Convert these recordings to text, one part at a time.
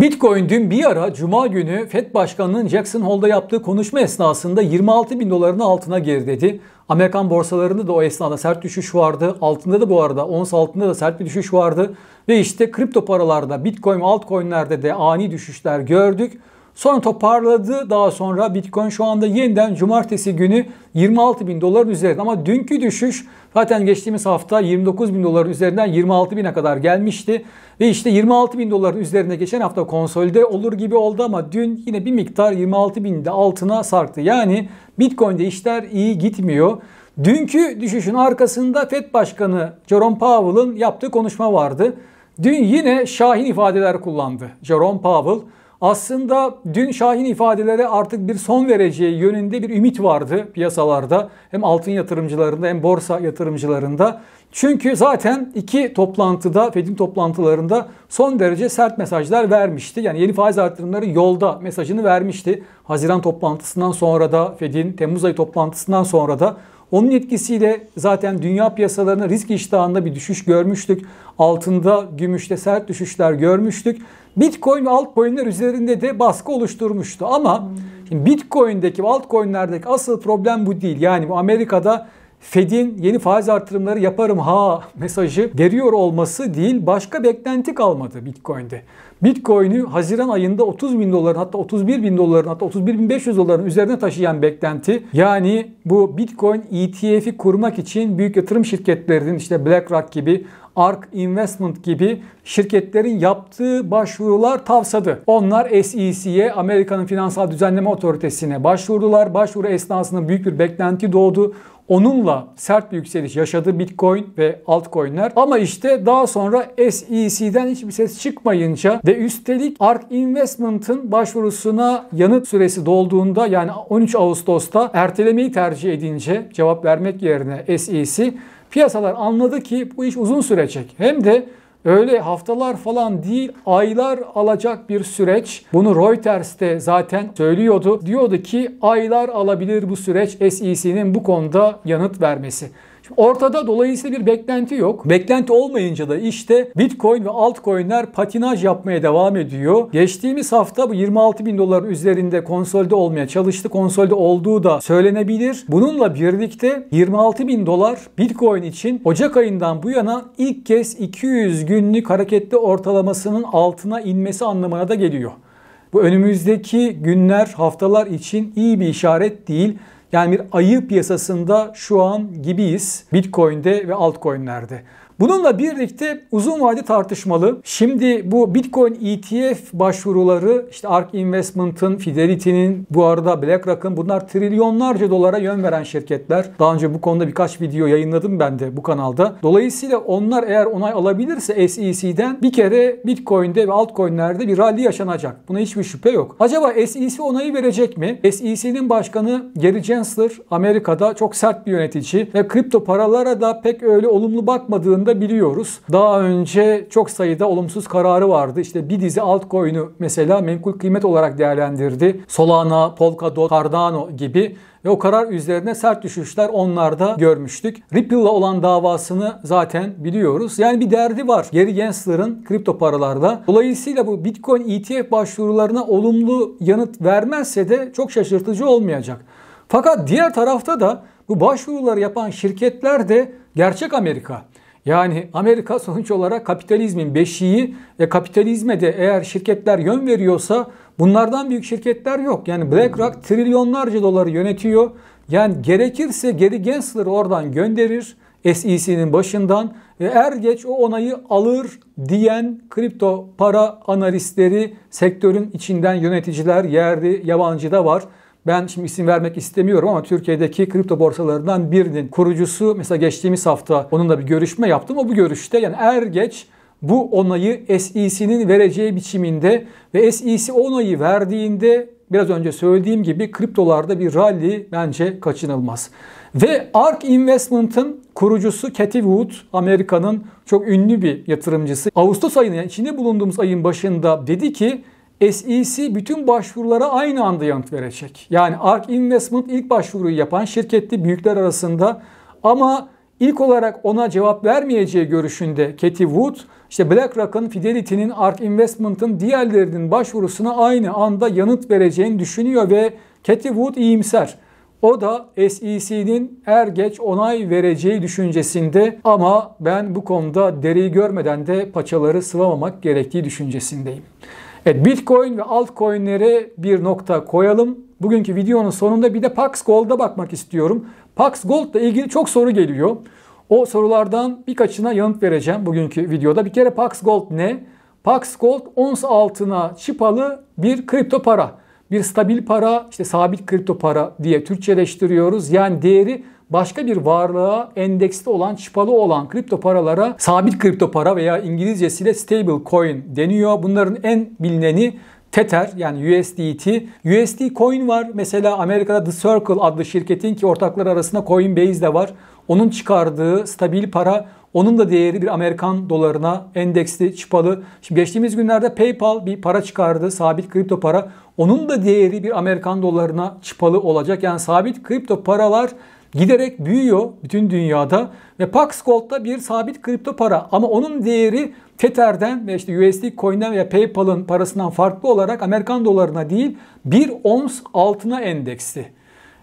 Bitcoin dün bir ara Cuma günü FED Başkanı'nın Jackson Hole'da yaptığı konuşma esnasında 26 bin dolarını altına geriledi. Amerikan borsalarında da o esnada sert düşüş vardı. Altında da bu arada ons altında da sert bir düşüş vardı. Ve işte kripto paralarda Bitcoin altcoinlerde de ani düşüşler gördük. Sonra toparladı daha sonra Bitcoin şu anda yeniden cumartesi günü 26 bin doların üzerinde. Ama dünkü düşüş zaten geçtiğimiz hafta 29 bin doların üzerinden 26 bine kadar gelmişti. Ve işte 26 bin doların üzerinde geçen hafta konsolide olur gibi oldu ama dün yine bir miktar 26 binde altına sarktı. Yani Bitcoin'de işler iyi gitmiyor. Dünkü düşüşün arkasında FED Başkanı Jerome Powell'ın yaptığı konuşma vardı. Dün yine şahin ifadeler kullandı Jerome Powell. Aslında dün Şahin ifadeleri artık bir son vereceği yönünde bir ümit vardı piyasalarda. Hem altın yatırımcılarında hem borsa yatırımcılarında. Çünkü zaten iki toplantıda, Fed'in toplantılarında son derece sert mesajlar vermişti. Yani yeni faiz artırımları yolda mesajını vermişti. Haziran toplantısından sonra da Fed'in Temmuz ayı toplantısından sonra da onun etkisiyle zaten dünya piyasalarına risk iştahında bir düşüş görmüştük. Altında, gümüşte sert düşüşler görmüştük. Bitcoin ve altcoin'ler üzerinde de baskı oluşturmuştu. Ama şimdi Bitcoin'deki altcoin'lerdeki asıl problem bu değil. Yani bu Amerika'da Fed'in yeni faiz artırımları yaparım ha mesajı veriyor olması değil başka beklenti kalmadı Bitcoin'de. Bitcoin'i Haziran ayında 30 bin doların hatta 31 bin doların hatta 31 bin 500 doların üzerine taşıyan beklenti yani bu Bitcoin ETF'i kurmak için büyük yatırım şirketlerinin işte BlackRock gibi ARK Investment gibi şirketlerin yaptığı başvurular tavsadı. Onlar SEC'ye, Amerika'nın Finansal Düzenleme Otoritesi'ne başvurdular. Başvuru esnasında büyük bir beklenti doğdu. Onunla sert bir yükseliş yaşadı Bitcoin ve altcoin'ler. Ama işte daha sonra SEC'den hiçbir ses çıkmayınca ve üstelik ARK Investment'ın başvurusuna yanıt süresi dolduğunda yani 13 Ağustos'ta ertelemeyi tercih edince cevap vermek yerine SEC piyasalar anladı ki bu iş uzun sürecek. Hem de Öyle haftalar falan değil aylar alacak bir süreç. Bunu Reuters de zaten söylüyordu. Diyordu ki aylar alabilir bu süreç SEC'nin bu konuda yanıt vermesi. Ortada dolayısıyla bir beklenti yok. Beklenti olmayınca da işte Bitcoin ve altcoin'ler patinaj yapmaya devam ediyor. Geçtiğimiz hafta bu 26 bin doların üzerinde konsolde olmaya çalıştı. Konsolde olduğu da söylenebilir. Bununla birlikte 26 bin dolar Bitcoin için Ocak ayından bu yana ilk kez 200 günlük hareketli ortalamasının altına inmesi anlamına da geliyor. Bu önümüzdeki günler, haftalar için iyi bir işaret değil. Yani bir ayı piyasasında şu an gibiyiz Bitcoin'de ve altcoin'lerde. Bununla birlikte uzun vade tartışmalı. Şimdi bu Bitcoin ETF başvuruları işte ARK Investment'ın, Fidelity'nin, bu arada BlackRock'ın bunlar trilyonlarca dolara yön veren şirketler. Daha önce bu konuda birkaç video yayınladım ben de bu kanalda. Dolayısıyla onlar eğer onay alabilirse SEC'den bir kere Bitcoin'de ve altcoin'lerde bir rally yaşanacak. Buna hiçbir şüphe yok. Acaba SEC onayı verecek mi? SEC'nin başkanı Gary Gensler Amerika'da çok sert bir yönetici ve kripto paralara da pek öyle olumlu bakmadığında da biliyoruz. Daha önce çok sayıda olumsuz kararı vardı. İşte bir dizi altcoin'i mesela menkul kıymet olarak değerlendirdi. Solana, Polkadot, Cardano gibi ve o karar üzerine sert düşüşler onlarda görmüştük. Ripple'la olan davasını zaten biliyoruz. Yani bir derdi var Gary Gensler'ın kripto paralarda. Dolayısıyla bu Bitcoin ETF başvurularına olumlu yanıt vermezse de çok şaşırtıcı olmayacak. Fakat diğer tarafta da bu başvuruları yapan şirketler de gerçek Amerika. Yani Amerika sonuç olarak kapitalizmin beşiği ve kapitalizme de eğer şirketler yön veriyorsa bunlardan büyük şirketler yok. Yani BlackRock trilyonlarca doları yönetiyor. Yani gerekirse geri Gensler'ı oradan gönderir SEC'nin başından ve er geç o onayı alır diyen kripto para analistleri sektörün içinden yöneticiler yerli yabancı da var. Ben şimdi isim vermek istemiyorum ama Türkiye'deki kripto borsalarından birinin kurucusu mesela geçtiğimiz hafta onunla bir görüşme yaptım. O bu görüşte yani er geç bu onayı SEC'nin vereceği biçiminde ve SEC onayı verdiğinde biraz önce söylediğim gibi kriptolarda bir rally bence kaçınılmaz. Ve ARK Investment'ın kurucusu Cathie Wood, Amerika'nın çok ünlü bir yatırımcısı. Ağustos ayının yani içinde bulunduğumuz ayın başında dedi ki SEC bütün başvurulara aynı anda yanıt verecek. Yani ARK Investment ilk başvuruyu yapan şirketli büyükler arasında ama ilk olarak ona cevap vermeyeceği görüşünde Katie Wood, işte BlackRock'ın, Fidelity'nin, ARK Investment'ın diğerlerinin başvurusuna aynı anda yanıt vereceğini düşünüyor ve Katie Wood iyimser. O da SEC'nin er geç onay vereceği düşüncesinde ama ben bu konuda deriyi görmeden de paçaları sıvamamak gerektiği düşüncesindeyim. Evet Bitcoin ve altcoin'lere bir nokta koyalım. Bugünkü videonun sonunda bir de Pax Gold'a bakmak istiyorum. Pax Gold'la ilgili çok soru geliyor. O sorulardan birkaçına yanıt vereceğim bugünkü videoda. Bir kere Pax Gold ne? Pax Gold ons altına çıpalı bir kripto para. Bir stabil para, işte sabit kripto para diye Türkçeleştiriyoruz. Yani değeri başka bir varlığa endeksli olan, çıpalı olan kripto paralara sabit kripto para veya İngilizcesiyle stable coin deniyor. Bunların en bilineni Tether yani USDT. USD Coin var. Mesela Amerika'da The Circle adlı şirketin ki ortakları arasında Coinbase de var. Onun çıkardığı stabil para onun da değeri bir Amerikan dolarına endeksli çıpalı. Şimdi geçtiğimiz günlerde PayPal bir para çıkardı. Sabit kripto para. Onun da değeri bir Amerikan dolarına çıpalı olacak. Yani sabit kripto paralar giderek büyüyor bütün dünyada ve Pax Gold'da bir sabit kripto para ama onun değeri Tether'den ve işte USD Coin'den veya PayPal'ın parasından farklı olarak Amerikan dolarına değil bir ons altına endeksli.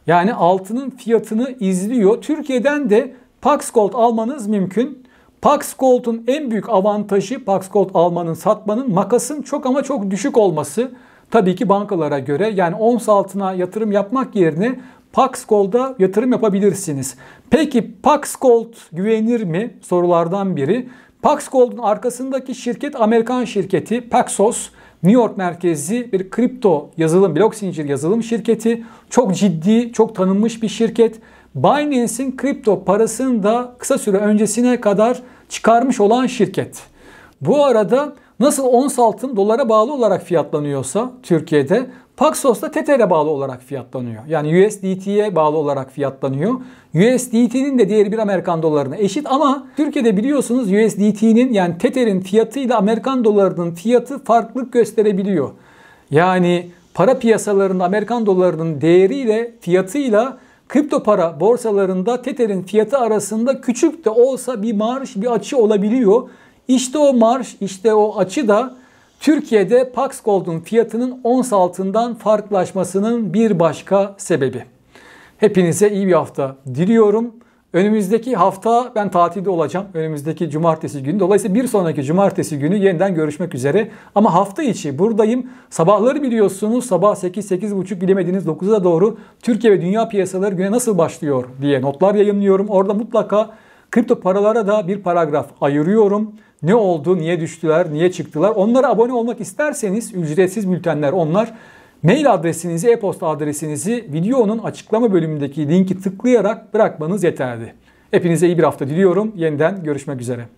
Yani altının fiyatını izliyor. Türkiye'den de Pax Gold almanız mümkün. Pax Gold'un en büyük avantajı Pax Gold almanın, satmanın makasın çok ama çok düşük olması. Tabii ki bankalara göre yani ons altına yatırım yapmak yerine Pax Gold'a yatırım yapabilirsiniz. Peki Pax Gold güvenir mi? Sorulardan biri. Pax Gold'un arkasındaki şirket Amerikan şirketi Paxos. New York merkezli bir kripto yazılım, blok zincir yazılım şirketi. Çok ciddi, çok tanınmış bir şirket. Binance'in kripto parasını da kısa süre öncesine kadar çıkarmış olan şirket. Bu arada Nasıl ons altın dolara bağlı olarak fiyatlanıyorsa Türkiye'de Paxos da Tether'e bağlı olarak fiyatlanıyor. Yani USDT'ye bağlı olarak fiyatlanıyor. USDT'nin de diğer bir Amerikan dolarına eşit ama Türkiye'de biliyorsunuz USDT'nin yani Tether'in fiyatıyla Amerikan dolarının fiyatı farklılık gösterebiliyor. Yani para piyasalarında Amerikan dolarının değeriyle fiyatıyla kripto para borsalarında Tether'in fiyatı arasında küçük de olsa bir marş bir açı olabiliyor. İşte o marş, işte o açı da Türkiye'de Pax Gold'un fiyatının ons altından farklılaşmasının bir başka sebebi. Hepinize iyi bir hafta diliyorum. Önümüzdeki hafta ben tatilde olacağım. Önümüzdeki cumartesi günü. Dolayısıyla bir sonraki cumartesi günü yeniden görüşmek üzere. Ama hafta içi buradayım. Sabahları biliyorsunuz sabah 8-8.30 bilemediğiniz 9'a doğru Türkiye ve dünya piyasaları güne nasıl başlıyor diye notlar yayınlıyorum. Orada mutlaka kripto paralara da bir paragraf ayırıyorum. Ne oldu, niye düştüler, niye çıktılar? Onlara abone olmak isterseniz ücretsiz bültenler onlar. Mail adresinizi, e-posta adresinizi videonun açıklama bölümündeki linki tıklayarak bırakmanız yeterli. Hepinize iyi bir hafta diliyorum. Yeniden görüşmek üzere.